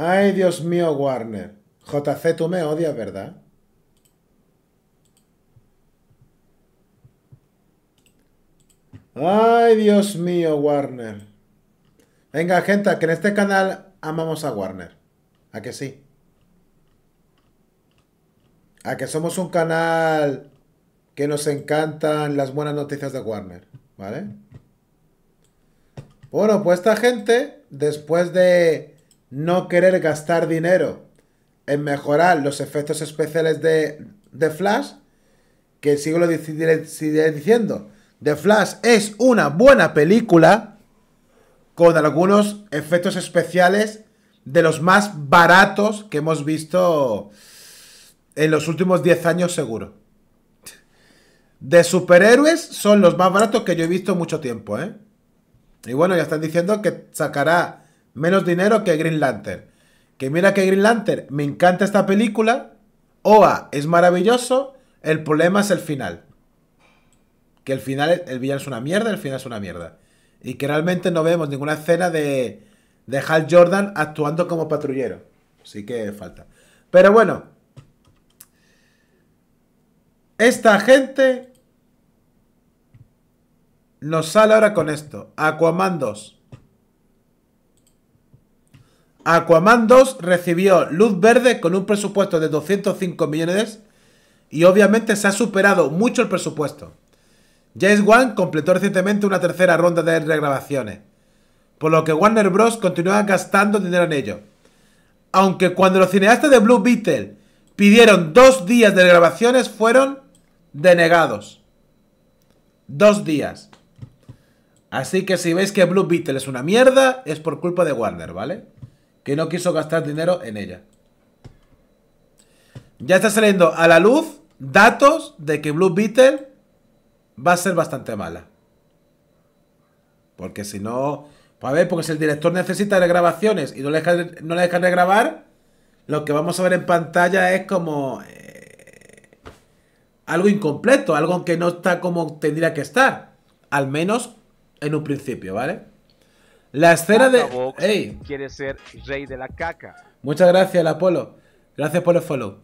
Ay, Dios mío, Warner. JC, tú me odias, ¿verdad? Ay, Dios mío, Warner. Venga, gente, que en este canal amamos a Warner. ¿A que sí? A que somos un canal que nos encantan las buenas noticias de Warner, ¿vale? Bueno, pues esta gente, después de no querer gastar dinero en mejorar los efectos especiales de, The Flash, que sigo lo diciendo, The Flash es una buena película con algunos efectos especiales de los más baratos que hemos visto en los últimos 10 años seguro. De superhéroes son los más baratos que yo he visto mucho tiempo, ¿eh? Y bueno, ya están diciendo que sacará menos dinero que Green Lantern. Que mira que Green Lantern, me encanta esta película. Oa es maravilloso. El problema es el final. Que el final, el villano es una mierda, el final es una mierda. Y que realmente no vemos ninguna escena de, Hal Jordan actuando como patrullero. Así que falta. Pero bueno. Esta gente nos sale ahora con esto. Aquaman 2. Aquaman 2 recibió luz verde con un presupuesto de 205 millones y obviamente se ha superado mucho el presupuesto. James Wan completó recientemente una tercera ronda de regrabaciones, por lo que Warner Bros. continúa gastando dinero en ello. Aunque cuando los cineastas de Blue Beetle pidieron dos días de grabaciones, fueron denegados. Dos días. Así que si veis que Blue Beetle es una mierda, es por culpa de Warner, ¿vale? que no quiso gastar dinero en ella. Ya está saliendo a la luz datos de que Blue Beetle va a ser bastante mala. Porque si no... Pues a ver, porque si el director necesita de grabaciones y no le dejan, de grabar... lo que vamos a ver en pantalla es como... Eh, algo incompleto, algo que no está como tendría que estar. Al menos en un principio, ¿vale? La escena de. Quiere ser rey de la caca. Muchas gracias, Apolo. Gracias por el follow.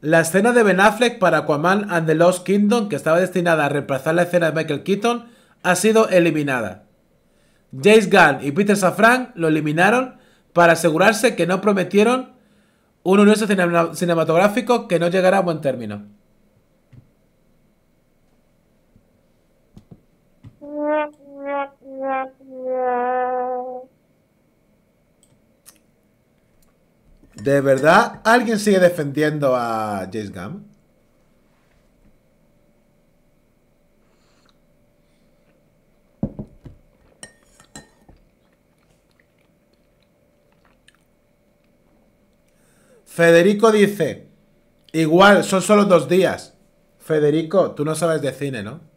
La escena de Ben Affleck para Aquaman and the Lost Kingdom, que estaba destinada a reemplazar la escena de Michael Keaton, ha sido eliminada. Jace Gunn y Peter Safran lo eliminaron para asegurarse que no prometieron un universo cinematográfico que no llegara a buen término. ¿De verdad alguien sigue defendiendo a James Gunn? Federico dice, igual, son solo dos días. Federico, tú no sabes de cine, ¿no?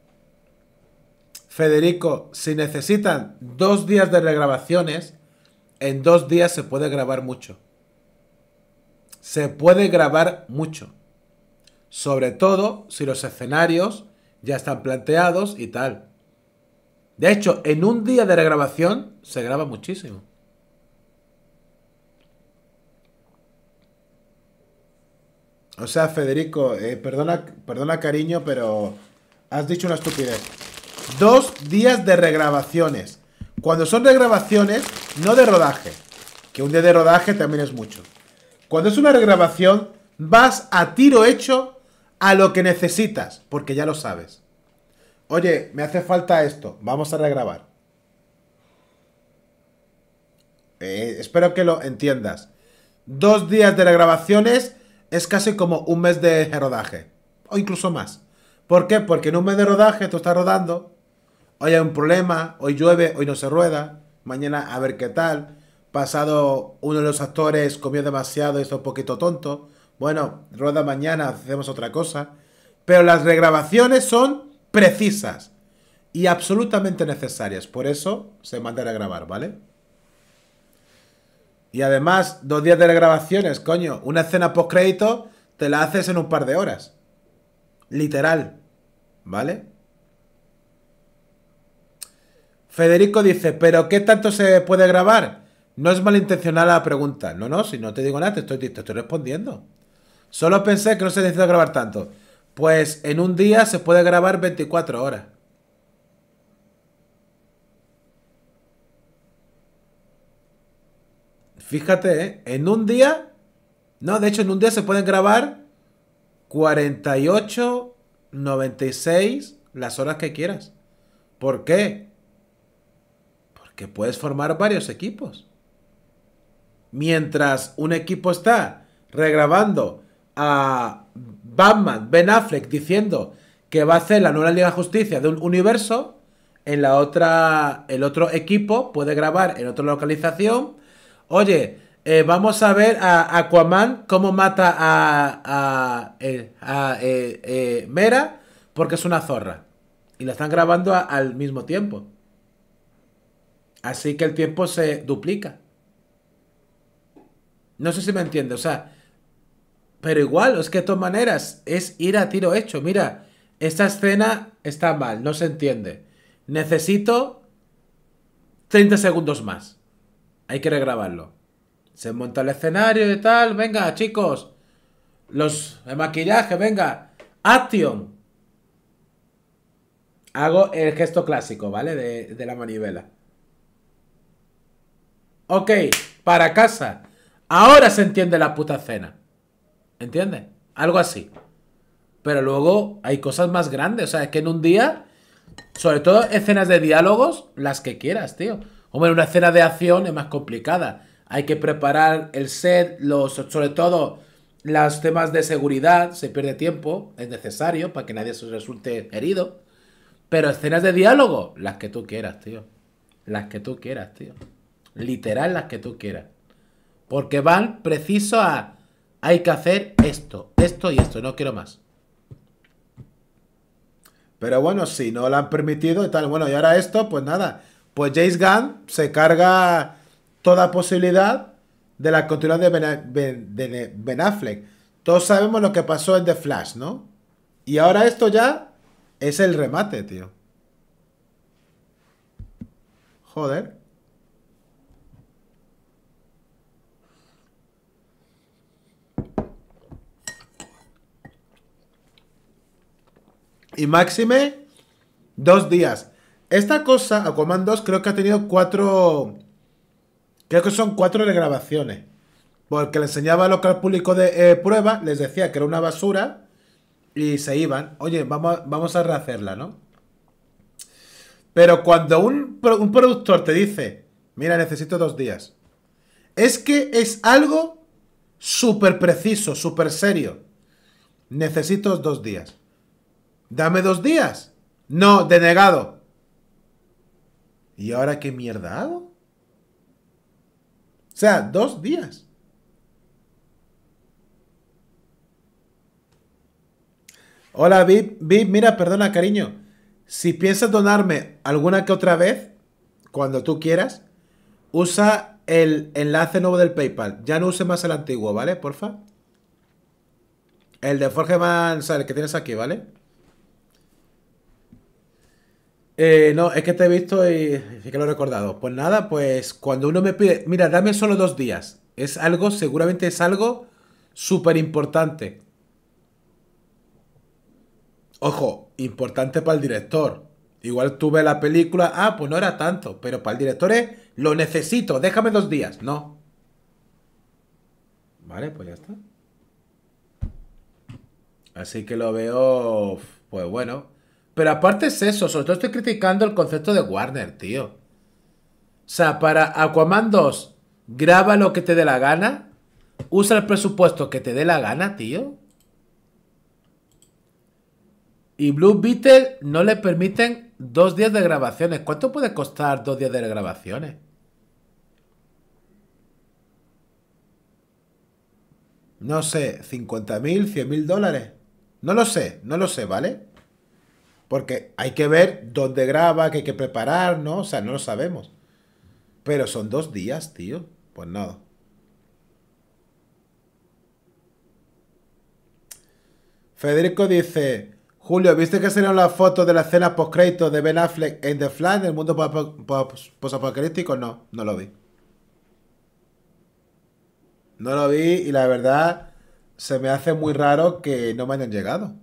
Federico, si necesitan dos días de regrabaciones, en dos días se puede grabar mucho. Se puede grabar mucho. Sobre todo si los escenarios ya están planteados y tal. De hecho, en un día de regrabación se graba muchísimo. O sea, Federico, eh, perdona, perdona cariño, pero has dicho una estupidez. Dos días de regrabaciones. Cuando son regrabaciones, no de rodaje. Que un día de rodaje también es mucho. Cuando es una regrabación, vas a tiro hecho a lo que necesitas, porque ya lo sabes. Oye, me hace falta esto, vamos a regrabar. Eh, espero que lo entiendas. Dos días de regrabaciones es casi como un mes de rodaje, o incluso más. ¿Por qué? Porque en un mes de rodaje tú estás rodando, hoy hay un problema, hoy llueve, hoy no se rueda, mañana a ver qué tal. Pasado uno de los actores comió demasiado y un poquito tonto. Bueno, rueda mañana, hacemos otra cosa. Pero las regrabaciones son precisas y absolutamente necesarias. Por eso se mandan a grabar, ¿vale? Y además, dos días de grabaciones, coño. Una escena post-crédito te la haces en un par de horas. Literal. ¿Vale? Federico dice, ¿pero qué tanto se puede grabar? No es malintencionada la pregunta. No, no, si no te digo nada, te estoy, estoy respondiendo. Solo pensé que no se necesita grabar tanto. Pues en un día se puede grabar 24 horas. Fíjate, ¿eh? en un día... No, de hecho, en un día se pueden grabar 48, 96, las horas que quieras. ¿Por qué? que puedes formar varios equipos. Mientras un equipo está regrabando a Batman, Ben Affleck, diciendo que va a hacer la nueva Liga de Justicia de un universo, en la otra, el otro equipo puede grabar en otra localización. Oye, eh, vamos a ver a Aquaman cómo mata a, a, eh, a eh, Mera porque es una zorra. Y la están grabando al mismo tiempo. Así que el tiempo se duplica. No sé si me entiende, o sea, pero igual, es que de todas maneras es ir a tiro hecho. Mira, esta escena está mal, no se entiende. Necesito 30 segundos más. Hay que regrabarlo. Se monta el escenario y tal. Venga, chicos. Los el maquillaje, venga. Action. Hago el gesto clásico, ¿vale? de la manivela. Ok, para casa. Ahora se entiende la puta cena. ¿Entiendes? Algo así. Pero luego hay cosas más grandes. O sea, es que en un día, sobre todo escenas de diálogos, las que quieras, tío. Hombre, una escena de acción es más complicada. Hay que preparar el set, los, sobre todo los temas de seguridad, se pierde tiempo, es necesario para que nadie se resulte herido. Pero escenas de diálogo, las que tú quieras, tío. Las que tú quieras, tío. Literal las que tú quieras. Porque van preciso a... Hay que hacer esto, esto y esto. No quiero más. Pero bueno, si no lo han permitido y tal. Bueno, y ahora esto, pues nada. Pues Jace Gunn se carga toda posibilidad de la continuidad de Ben, Affleck. Todos sabemos lo que pasó en The Flash, ¿no? Y ahora esto ya es el remate, tío. Joder. y máxime dos días. Esta cosa, a Comandos creo que ha tenido cuatro... Creo que son cuatro regrabaciones. Porque le enseñaba a lo que al público de eh, prueba, les decía que era una basura y se iban. Oye, vamos a, vamos a rehacerla, ¿no? Pero cuando un, un productor te dice, mira, necesito dos días, es que es algo súper preciso, súper serio. Necesito dos días. Dame dos días. No, denegado. ¿Y ahora qué mierda hago? O sea, dos días. Hola, Vip. mira, perdona, cariño. Si piensas donarme alguna que otra vez, cuando tú quieras, usa el enlace nuevo del PayPal. Ya no use más el antiguo, ¿vale? Porfa. El de Forge el que tienes aquí, ¿vale? Eh, no, es que te he visto y que lo he recordado. Pues nada, pues cuando uno me pide, mira, dame solo dos días. Es algo, seguramente es algo súper importante. Ojo, importante para el director. Igual tuve la película, ah, pues no era tanto, pero para el director es, lo necesito, déjame dos días. No. Vale, pues ya está. Así que lo veo, pues bueno. Pero aparte es eso, sobre todo estoy criticando el concepto de Warner, tío. O sea, para Aquaman 2, graba lo que te dé la gana, usa el presupuesto que te dé la gana, tío. Y Blue Beetle no le permiten dos días de grabaciones. ¿Cuánto puede costar dos días de grabaciones? No sé, 50.000, 100.000 dólares. No lo sé, no lo sé, ¿vale? Porque hay que ver dónde graba, que hay que preparar, ¿no? O sea, no lo sabemos. Pero son dos días, tío. Pues nada. Federico dice, Julio, ¿viste que salieron las fotos de la escena post de Ben Affleck en The Flash, del mundo posapocalíptico? No, no lo vi. No lo vi y la verdad se me hace muy raro que no me hayan llegado.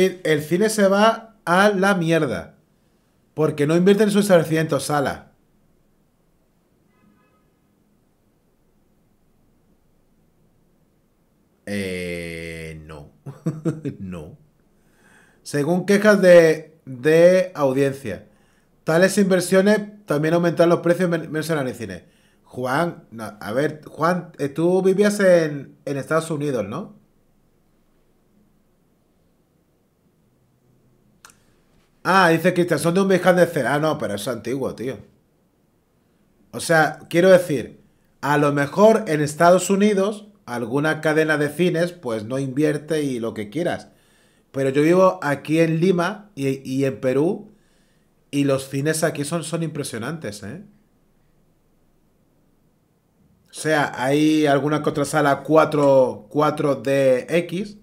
el cine se va a la mierda. Porque no invierten en sus establecimientos, sala. Eh, no. no. Según quejas de, de audiencia, tales inversiones también aumentan los precios en el cine. Juan, a ver, Juan, eh, tú vivías en, en Estados Unidos, ¿no? Ah, dice Cristian, son de un Biscan de cera. Ah, no, pero es antiguo, tío. O sea, quiero decir, a lo mejor en Estados Unidos alguna cadena de cines pues no invierte y lo que quieras. Pero yo vivo aquí en Lima y, en Perú y los cines aquí son, son impresionantes, ¿eh? O sea, hay alguna que otra sala 4, 4DX,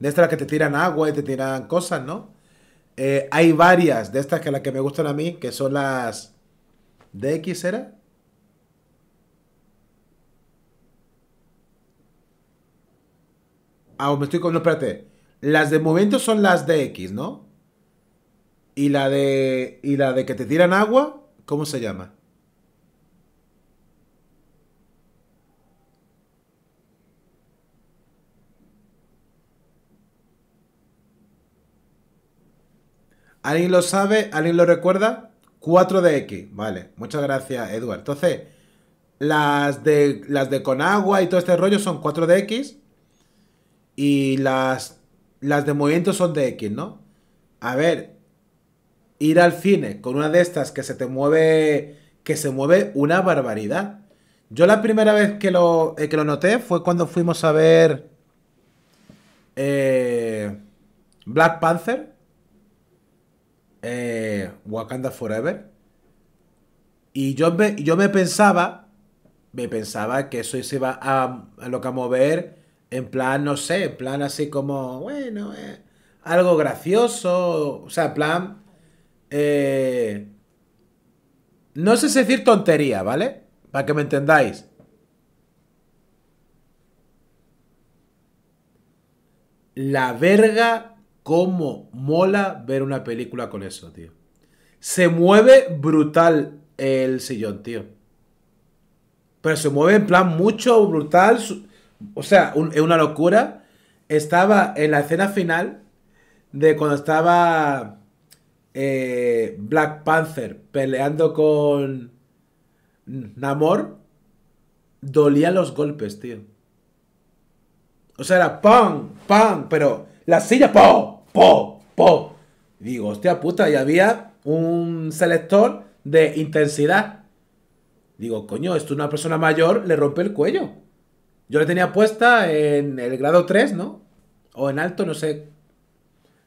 de estas que te tiran agua y te tiran cosas, ¿no? Eh, hay varias de estas que las que me gustan a mí, que son las DX, ¿era? Ah, me estoy con... No, espérate. Las de momento son las X, ¿no? Y la de... Y la de que te tiran agua, ¿cómo se llama? ¿Alguien lo sabe? ¿Alguien lo recuerda? 4 dx Vale, muchas gracias, Edward. Entonces, las de, las de Conagua y todo este rollo son 4 dx Y las, las de movimiento son de X, ¿no? A ver, ir al cine con una de estas que se te mueve, que se mueve una barbaridad. Yo la primera vez que lo, eh, que lo noté fue cuando fuimos a ver eh, Black Panther eh, Wakanda Forever. Y yo me, yo me pensaba, me pensaba que eso se iba a, lo que a mover en plan, no sé, en plan así como, bueno, eh, algo gracioso, o sea, en plan, eh, no sé si decir tontería, ¿vale? Para que me entendáis. La verga cómo mola ver una película con eso, tío. Se mueve brutal el sillón, tío. Pero se mueve en plan mucho, brutal. O sea, es una locura. Estaba en la escena final de cuando estaba eh, Black Panther peleando con Namor. dolía los golpes, tío. O sea, era ¡pam! ¡pam! Pero la silla, ¡pam! po, po. Digo, hostia puta, y había un selector de intensidad. Digo, coño, esto una persona mayor le rompe el cuello. Yo le tenía puesta en el grado 3, ¿no? O en alto, no sé.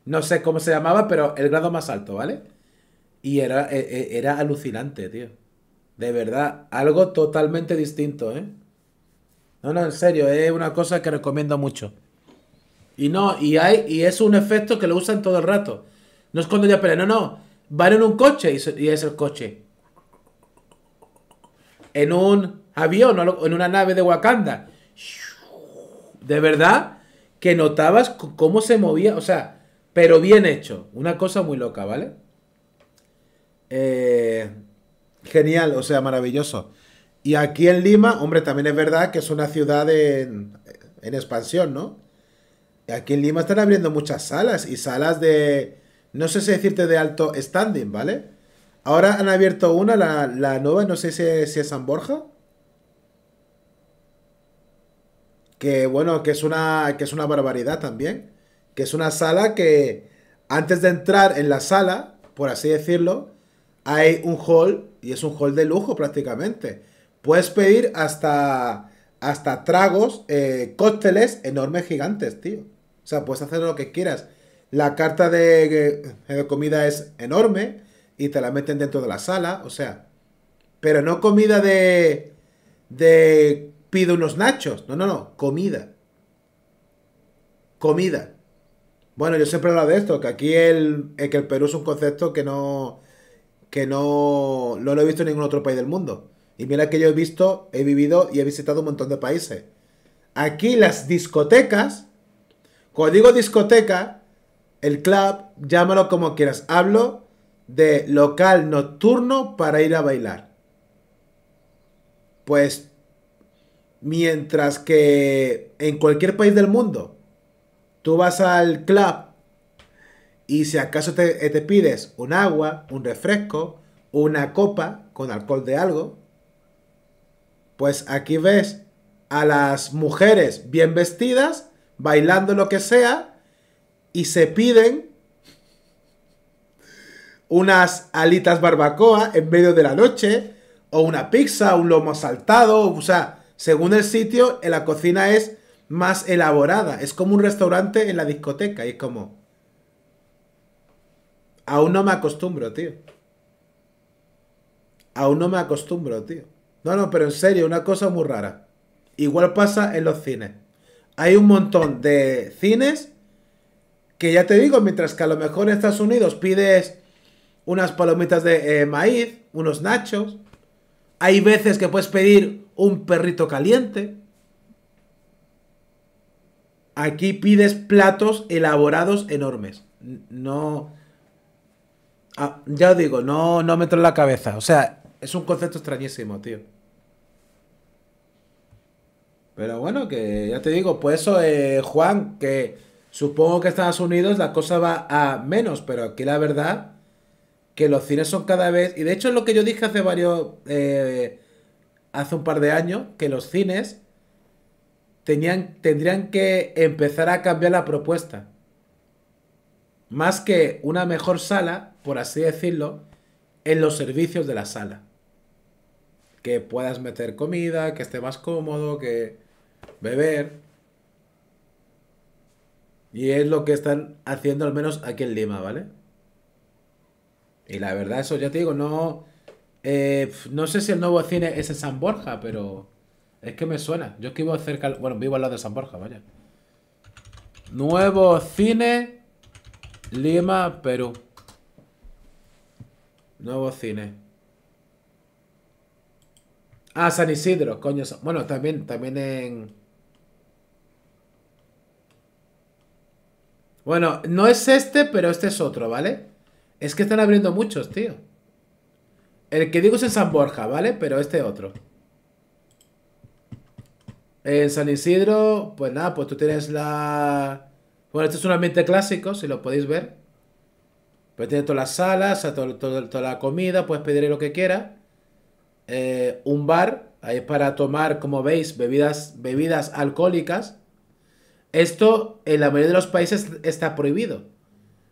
No sé cómo se llamaba, pero el grado más alto, ¿vale? Y era, e, e, era alucinante, tío. De verdad, algo totalmente distinto, ¿eh? No, no, en serio, es una cosa que recomiendo mucho. Y no, y hay, y es un efecto que lo usan todo el rato. No es cuando ya pero no, no. Van en un coche y, es el coche. En un avión, en una nave de Wakanda. De verdad que notabas cómo se movía, o sea, pero bien hecho. Una cosa muy loca, ¿vale? Eh, genial, o sea, maravilloso. Y aquí en Lima, hombre, también es verdad que es una ciudad en expansión, ¿no? aquí en Lima están abriendo muchas salas y salas de, no sé si decirte de alto standing, ¿vale? Ahora han abierto una, la, la nueva, no sé si, es San Borja. Que bueno, que es una, que es una barbaridad también. Que es una sala que antes de entrar en la sala, por así decirlo, hay un hall y es un hall de lujo prácticamente. Puedes pedir hasta, hasta tragos, eh, cócteles enormes gigantes, tío. O sea, puedes hacer lo que quieras. La carta eh, de, comida es enorme y te la meten dentro de la sala, o sea. Pero no comida de. de. pido unos nachos. No, no, no. Comida. Comida. Bueno, yo siempre hablo de esto, que aquí el, eh, que el Perú es un concepto que no. que no. no lo he visto en ningún otro país del mundo. Y mira que yo he visto, he vivido y he visitado un montón de países. Aquí las discotecas Código digo discoteca, el club, llámalo como quieras. Hablo de local nocturno para ir a bailar. Pues mientras que en cualquier país del mundo tú vas al club y si acaso te, eh, te pides un agua, un refresco, una copa con alcohol de algo, pues aquí ves a las mujeres bien vestidas bailando lo que sea, y se piden unas alitas barbacoa en medio de la noche, o una pizza, un lomo saltado, o sea, según el sitio, la cocina es más elaborada, es como un restaurante en la discoteca, y es como... Aún no me acostumbro, tío. Aún no me acostumbro, tío. No, no, pero en serio, una cosa muy rara. Igual pasa en los cines hay un montón de cines que ya te digo, mientras que a lo mejor en Estados Unidos pides unas palomitas de eh, maíz, unos nachos, hay veces que puedes pedir un perrito caliente. Aquí pides platos elaborados enormes. No... Ah, ya os digo, no, no me en la cabeza. O sea, es un concepto extrañísimo, tío. Pero bueno, que ya te digo, pues eso, eh, Juan, que supongo que en Estados Unidos la cosa va a menos, pero aquí la verdad que los cines son cada vez... Y de hecho es lo que yo dije hace varios... Eh, hace un par de años, que los cines tenían, tendrían que empezar a cambiar la propuesta. Más que una mejor sala, por así decirlo, en los servicios de la sala. Que puedas meter comida, que esté más cómodo, que beber. Y es lo que están haciendo al menos aquí en Lima, ¿vale? Y la verdad, eso ya te digo, no... Eh, no sé si el nuevo cine es en San Borja, pero... Es que me suena. Yo es que vivo cerca... Bueno, vivo al lado de San Borja, vaya. Nuevo cine... Lima, Perú. Nuevo cine. Ah, San Isidro, coño. Bueno, también, también en... Bueno, no es este, pero este es otro, ¿vale? Es que están abriendo muchos, tío. El que digo es en San Borja, ¿vale? Pero este otro. En San Isidro, pues nada, pues tú tienes la... Bueno, este es un ambiente clásico, si lo podéis ver. Pues tiene todas las salas, toda, toda, toda la comida, puedes pedir lo que quieras. Eh, un bar, ahí para tomar, como veis, bebidas, bebidas alcohólicas. Esto en la mayoría de los países está prohibido.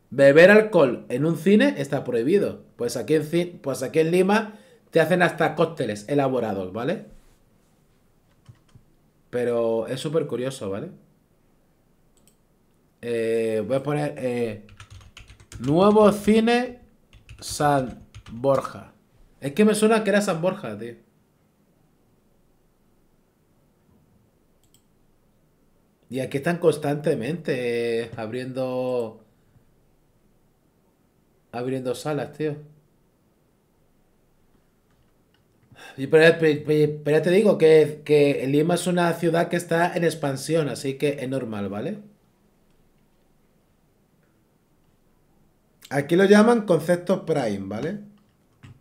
Beber alcohol en un cine está prohibido. Pues aquí en, pues aquí en Lima te hacen hasta cócteles elaborados, ¿vale? Pero es súper curioso, ¿vale? Eh, voy a poner eh, Nuevo Cine San Borja. Es que me suena que era San Borja, tío. Y aquí están constantemente eh, abriendo... Abriendo salas, tío. Y eh, pero, ya te digo que, que Lima es una ciudad que está en expansión, así que es normal, ¿vale? Aquí lo llaman concepto prime, ¿vale?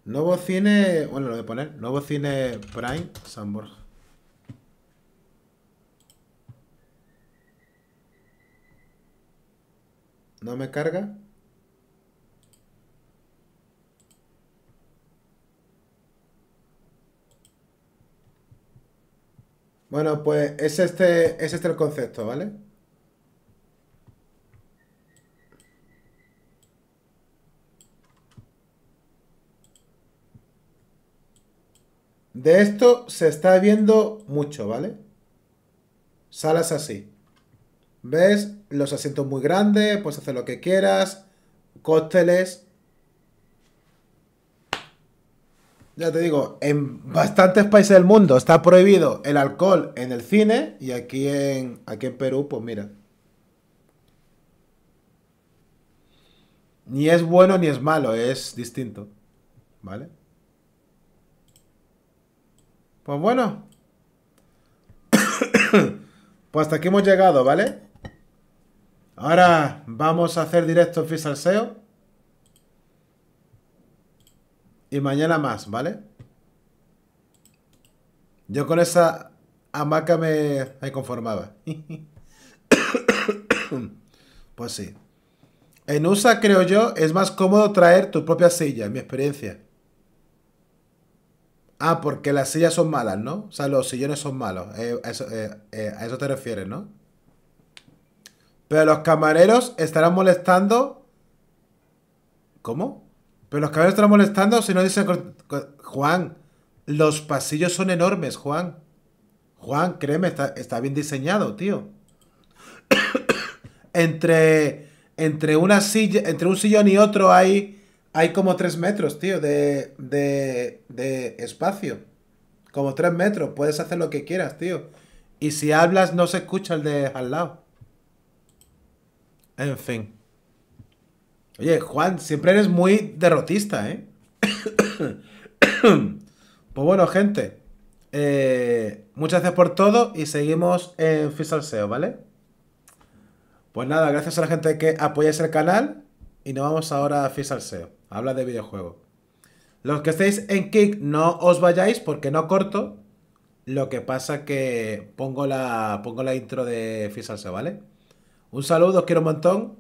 Nuevo cine. Bueno, lo voy a poner. Nuevo cine Prime Sanborg. No me carga. Bueno, pues es este, es este el concepto, ¿vale? De esto se está viendo mucho, ¿vale? Salas así. ¿Ves? Los asientos muy grandes, puedes hacer lo que quieras, cócteles. Ya te digo, en bastantes países del mundo está prohibido el alcohol en el cine y aquí en, aquí en Perú, pues mira. Ni es bueno ni es malo, es distinto. ¿Vale? Pues bueno. pues hasta aquí hemos llegado, ¿vale? Ahora vamos a hacer directo Fisal SEO. Y mañana más, ¿vale? Yo con esa hamaca me, me conformaba. pues sí. En USA, creo yo, es más cómodo traer tu propia silla, en mi experiencia. Ah, porque las sillas son malas, ¿no? O sea, los sillones son malos. Eh, eh, eh, a eso te refieres, ¿no? Pero los camareros estarán molestando. ¿Cómo? Pero los camareros estarán molestando si no dicen. Juan, los pasillos son enormes, Juan. Juan, créeme, está, está bien diseñado, tío. entre. Entre una silla. Entre un sillón y otro hay hay como tres metros, tío, de, espacio. Como tres metros, puedes hacer lo que quieras, tío. Y si hablas, no se escucha el de al lado. En fin. Oye, Juan, siempre eres muy derrotista, ¿eh? pues bueno, gente. Eh, muchas gracias por todo y seguimos en Fisalseo, ¿vale? Pues nada, gracias a la gente que apoya el canal y nos vamos ahora a Fizzalceo. Habla de videojuego Los que estéis en Kick, no os vayáis porque no corto. Lo que pasa que pongo la, pongo la intro de Fisalseo, ¿vale? Un saludo, os quiero un montón.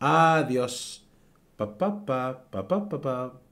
Adiós. Pa, pa, pa, pa, pa, pa, pa.